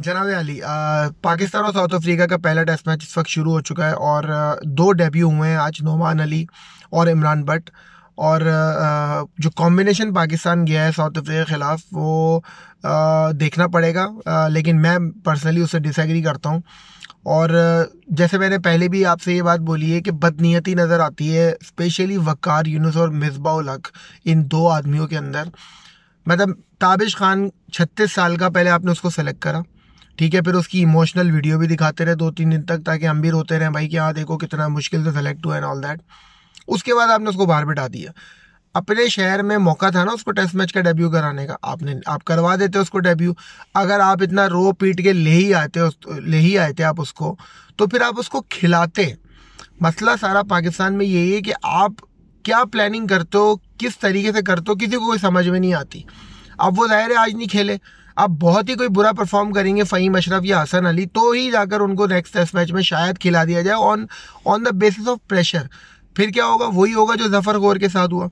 जनाब अली पाकिस्तान और south Africa का पहला टेस्ट मैच इस वक्त शुरू हो चुका है और दो डेब्यू हुए हैं आज नोमान अली और इमरान भट्ट और जो कॉम्बिनेशन पाकिस्तान गया है साउथ अफ्रीका के ख़िलाफ़ वो देखना पड़ेगा लेकिन मैं पर्सनली उससे डिसएग्री करता हूँ और जैसे मैंने पहले भी आपसे ये बात बोली है कि बदनीयती नज़र आती है स्पेशली वक़ार यूनुस और मिसबा उलक इन दो आदमियों के अंदर मतलब ताबिश खान छत्तीस साल का पहले आपने उसको सेलेक्ट करा ठीक है फिर उसकी इमोशनल वीडियो भी दिखाते रहे दो तीन दिन तक ताकि हम भी रोते रहें भाई कि हाँ देखो कितना मुश्किल से सेलेक्ट हुआ एंड ऑल दैट उसके बाद आपने उसको बाहर बिठा दिया अपने शहर में मौका था ना उसको टेस्ट मैच का डेब्यू कराने का आपने आप करवा देते उसको डेब्यू अगर आप इतना रो पीट के ले ही आते ले ही आए थे आप उसको तो फिर आप उसको खिलाते मसला सारा पाकिस्तान में यही है कि आप क्या प्लानिंग करते हो किस तरीके से करते हो किसी को कोई समझ में नहीं आती अब वो ज़ाहिर है आज नहीं खेले आप बहुत ही कोई बुरा परफॉर्म करेंगे फ़हीम अशरफ या हसन अली तो ही जाकर उनको नेक्स्ट टेस्ट मैच में शायद खिला दिया जाए on on the basis of pressure फिर क्या होगा वही होगा जो जफ़र गौर के साथ हुआ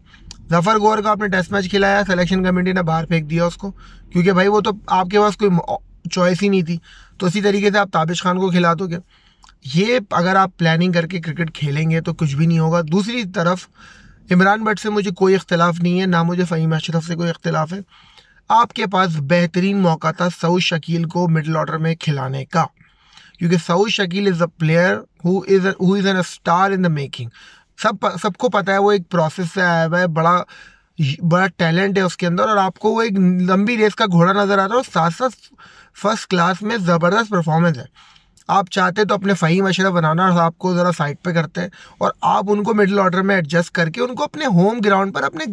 जफ़र गौर का आपने टेस्ट मैच खिलाया सेलेक्शन कमेटी ने बाहर फेंक दिया उसको क्योंकि भाई वो तो आपके पास कोई चॉइस ही नहीं थी तो इसी तरीके से आप ताबिश खान को खिला दोगे ये अगर आप प्लानिंग करके क्रिकेट खेलेंगे तो कुछ भी नहीं होगा दूसरी तरफ इमरान भट्ट से मुझे कोई इख्तलाफ नहीं है ना मुझे फ़हीम अशरफ से कोई इख्तलाफ है आपके पास बेहतरीन मौका था सऊद शकील को मिडल ऑर्डर में खिलाने का क्योंकि Saud Shakeel is a player who is who is an a star in the making सब सबको पता है वो एक प्रोसेस से आया हुआ है बड़ा बड़ा टैलेंट है उसके अंदर और आपको वो एक लंबी रेस का घोड़ा नज़र आता है और साथ साथ फर्स्ट क्लास में ज़बरदस्त परफॉर्मेंस है आप चाहते तो अपने फ़हीम अशरफ बनाना साहब को ज़रा साइड पे करते और आप उनको मिडिल ऑर्डर में एडजस्ट करके उनको अपने होम ग्राउंड पर अपने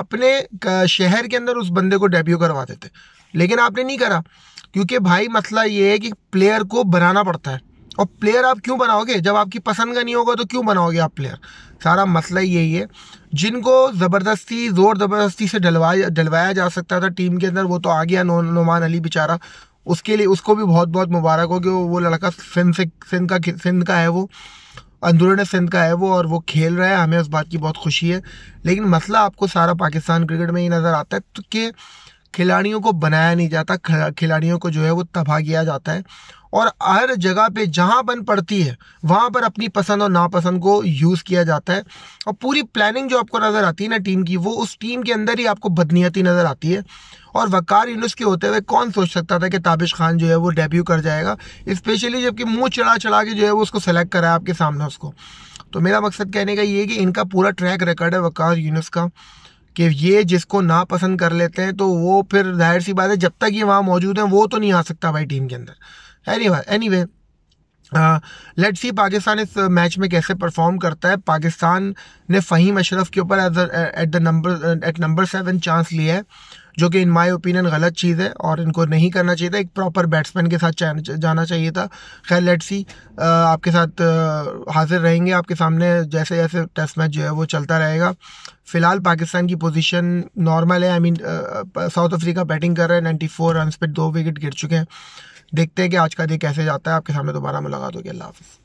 अपने शहर के अंदर उस बंदे को डेब्यू करवा देते लेकिन आपने नहीं करा क्योंकि भाई मसला ये है कि प्लेयर को बनाना पड़ता है और प्लेयर आप क्यों बनाओगे जब आपकी पसंद का नहीं होगा तो क्यों बनाओगे आप प्लेयर सारा मसला यही है जिनको ज़बरदस्ती ज़ोर ज़बरदस्ती से डलवाया डलवाया जा सकता था टीम के अंदर वो तो आ गया नो नुमान अली बेचारा उसके लिए उसको भी बहुत बहुत मुबारक हो कि वो, वो लड़का सिंध से सिंध का सिंध का है वो अंदरून सिंध का है वो और वो खेल रहा है हमें उस बात की बहुत खुशी है लेकिन मसला आपको सारा पाकिस्तान क्रिकेट में ही नज़र आता है तो कि खिलाड़ियों को बनाया नहीं जाता खिलाड़ियों को जो है वो तबाह किया जाता है और हर जगह पे जहाँ बन पड़ती है वहाँ पर अपनी पसंद और नापसंद को यूज़ किया जाता है और पूरी प्लानिंग जो आपको नज़र आती है ना टीम की वो उस टीम के अंदर ही आपको बदनीयती नज़र आती है और वकार यूनुस के होते हुए कौन सोच सकता था कि ताबिश खान जो है वो डेब्यू कर जाएगा स्पेशली जबकि मुँह चढ़ा चढ़ा के जो है वो उसको सेलेक्ट कराया आपके सामने उसको तो मेरा मकसद कहने का ये है कि इनका पूरा ट्रैक रिकॉर्ड है वकार यूनुस का कि ये जिसको नापसंद कर लेते हैं तो वो फिर जाहिर सी बात है जब तक ये वहाँ मौजूद हैं वो तो नहीं आ सकता भाई टीम के अंदर anyway anyway let's see Pakistan इस मैच में कैसे परफॉर्म करता है पाकिस्तान ने फ़हीम अशरफ के ऊपर at the number at number seven chance लिया है जो कि इन माय ओपिनियन गलत चीज़ है और इनको नहीं करना चाहिए था एक प्रॉपर बैट्समैन के साथ जाना चाहिए था खैर लेट्स सी आपके साथ हाजिर रहेंगे आपके सामने जैसे जैसे टेस्ट मैच जो है वो चलता रहेगा फ़िलहाल पाकिस्तान की पोजीशन नॉर्मल है I mean South Africa batting कर रहा है नाइन्टी फोर रन पर दो विकेट गिर चुके हैं देखते हैं कि आज का दिन कैसे जाता है आपके सामने दोबारा मुलाकात होगी अल्लाह हाफिज़